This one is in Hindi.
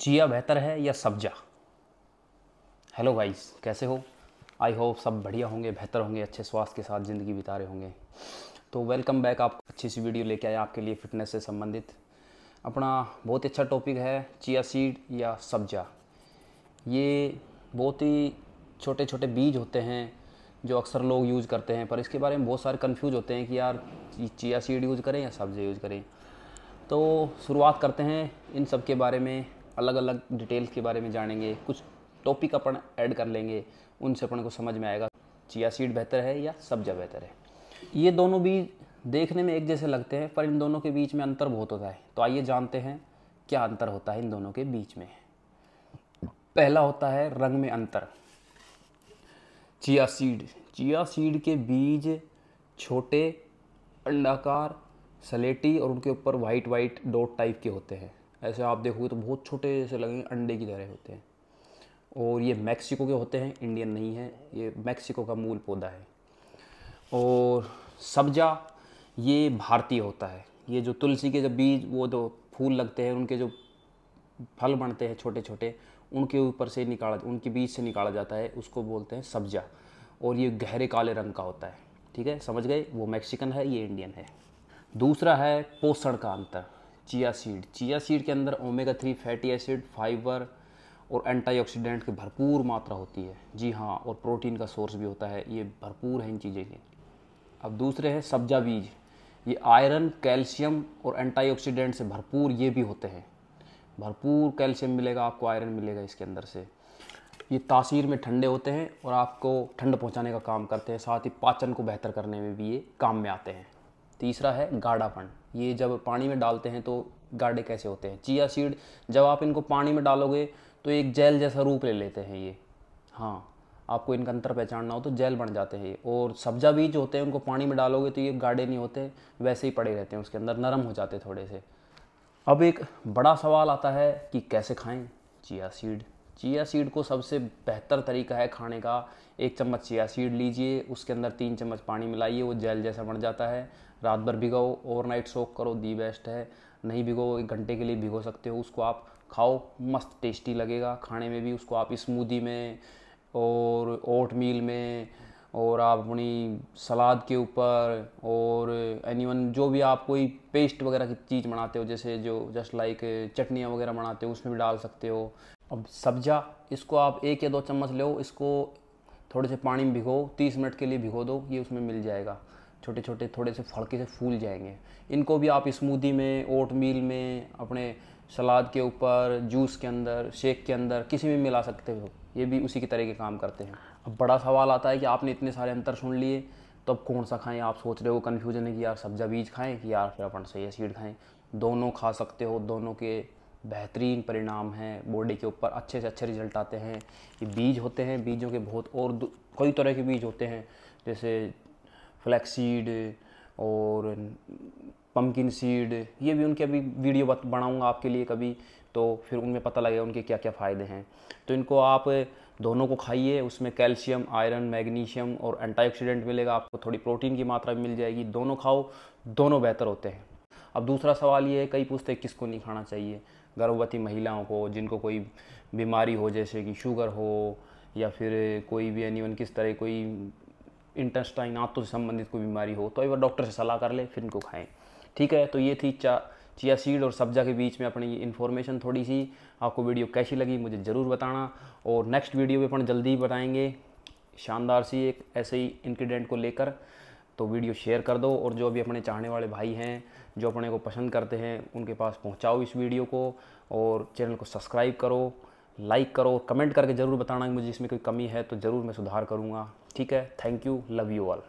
चिया बेहतर है या सब्जा हेलो गाइस कैसे हो आई होप सब बढ़िया होंगे बेहतर होंगे अच्छे स्वास्थ्य के साथ ज़िंदगी बिता रहे होंगे तो वेलकम बैक आप अच्छी सी वीडियो लेके आए आपके लिए फिटनेस से संबंधित अपना बहुत अच्छा टॉपिक है चिया सीड या सब्जा ये बहुत ही छोटे छोटे बीज होते हैं जो अक्सर लोग यूज़ करते हैं पर इसके बारे में बहुत सारे कन्फ्यूज होते हैं कि यार चिया सीड यूज़ करें या सब्ज़े यूज़ करें तो शुरुआत करते हैं इन सब के बारे में अलग अलग डिटेल्स के बारे में जानेंगे कुछ टॉपिक अपन ऐड कर लेंगे उनसे अपन को समझ में आएगा चिया सीड बेहतर है या सब्जा बेहतर है ये दोनों बीज देखने में एक जैसे लगते हैं पर इन दोनों के बीच में अंतर बहुत होता है तो आइए जानते हैं क्या अंतर होता है इन दोनों के बीच में पहला होता है रंग में अंतर चिया सीड चिया सीड के बीज छोटे अंडाकार सलेटी और उनके ऊपर वाइट वाइट डॉट टाइप के होते हैं ऐसे आप देखोगे तो बहुत छोटे जैसे लगेंगे अंडे की तरह होते हैं और ये मैक्सिको के होते हैं इंडियन नहीं है ये मैक्सिको का मूल पौधा है और सब्जा ये भारतीय होता है ये जो तुलसी के जो बीज वो जो तो फूल लगते हैं उनके जो फल बनते हैं छोटे छोटे उनके ऊपर से निकाला उनके बीज से निकाला जाता है उसको बोलते हैं सब्जा और ये गहरे काले रंग का होता है ठीक है समझ गए वो मैक्सिकन है ये इंडियन है दूसरा है पोषण का अंतर चिया सीड चिया सीड के अंदर omega three fatty acid fibre और एंटीऑक्सीडेंट की भरपूर मात्रा होती है जी हाँ और प्रोटीन का सोर्स भी होता है ये भरपूर है इन चीज़ें के अब दूसरे हैं सब्जा बीज ये आयरन कैल्शियम और एंटीऑक्सीडेंट से भरपूर ये भी होते हैं भरपूर कैल्शियम मिलेगा आपको आयरन मिलेगा इसके अंदर से ये तासीर में ठंडे होते हैं और आपको ठंड पहुंचाने का काम करते हैं साथ ही पाचन को बेहतर करने में भी ये काम में आते हैं तीसरा है गाढ़ा फंड ये जब पानी में डालते हैं तो गाढ़े कैसे होते हैं चिया सीड जब आप इनको पानी में डालोगे तो एक जेल जैसा रूप ले लेते हैं ये हाँ आपको इनका अंतर पहचानना हो तो जेल बन जाते हैं ये और सब्जा बीज होते हैं उनको पानी में डालोगे तो ये गाढ़े नहीं होते वैसे ही पड़े रहते हैं उसके अंदर नरम हो जाते थोड़े से अब एक बड़ा सवाल आता है कि कैसे खाएं चिया सीड चिया सीड को सबसे बेहतर तरीका है खाने का एक चम्मच चिया सीड लीजिए उसके अंदर तीन चम्मच पानी मिलाइए वो जेल जैसा बन जाता है रात भर भिगाओ ओवरनाइट सोक करो दी बेस्ट है नहीं भिगो एक घंटे के लिए भिगो सकते हो उसको आप खाओ मस्त टेस्टी लगेगा खाने में भी उसको आप स्मूदी में और ओट मील में और आप अपनी सलाद के ऊपर और एनीवन जो भी आप कोई पेस्ट वगैरह की चीज़ बनाते हो जैसे जो जस्ट लाइक चटनियाँ वगैरह बनाते हो उसमें भी डाल सकते हो अब सब्जा इसको आप एक या दो चम्मच लो इसको थोड़े से पानी में भिगो तीस मिनट के लिए भिगो दो ये उसमें मिल जाएगा छोटे छोटे थोड़े से फड़के से फूल जाएंगे इनको भी आप स्मूदी में ओट मील में अपने सलाद के ऊपर जूस के अंदर शेक के अंदर किसी में मिला सकते हो ये भी उसी की तरह के काम करते हैं अब बड़ा सवाल आता है कि आपने इतने सारे अंतर सुन लिए तो अब कौन सा खाएं आप सोच रहे हो कन्फ्यूजन है कि यार सब्जा बीज खाएं कि यार फिर अपन सही सीड खाएं दोनों खा सकते हो दोनों के बेहतरीन परिणाम हैं बॉडी के ऊपर अच्छे से अच्छे रिजल्ट आते हैं ये बीज होते हैं बीजों के बहुत और कई तरह के बीज होते हैं जैसे सीड और पम्पकिन सीड ये भी उनके अभी वीडियो बनाऊंगा आपके लिए कभी तो फिर उनमें पता लगेगा उनके क्या क्या फ़ायदे हैं तो इनको आप दोनों को खाइए उसमें कैल्शियम आयरन मैग्नीशियम और एंटीऑक्सीडेंट मिलेगा आपको थोड़ी प्रोटीन की मात्रा भी मिल जाएगी दोनों खाओ दोनों बेहतर होते हैं अब दूसरा सवाल ये है कई पूछते हैं किसको नहीं खाना चाहिए गर्भवती महिलाओं को जिनको कोई बीमारी हो जैसे कि शुगर हो या फिर कोई भी एनीवन किस तरह कोई इंटेस्टाइन आंतों से संबंधित कोई बीमारी हो तो एक बार डॉक्टर से सलाह कर ले फिर इनको खाएँ ठीक है तो ये थी चा चिया सीड और सब्जा के बीच में अपनी इन्फॉर्मेशन थोड़ी सी आपको वीडियो कैसी लगी मुझे ज़रूर बताना और नेक्स्ट वीडियो भी अपन जल्दी बताएंगे शानदार सी एक ऐसे ही इंक्रीडेंट को लेकर तो वीडियो शेयर कर दो और जो भी अपने चाहने वाले भाई हैं जो अपने को पसंद करते हैं उनके पास पहुँचाओ इस वीडियो को और चैनल को सब्सक्राइब करो लाइक करो कमेंट करके ज़रूर बताना कि मुझे इसमें कोई कमी है तो ज़रूर मैं सुधार करूँगा ठीक है thank you love you all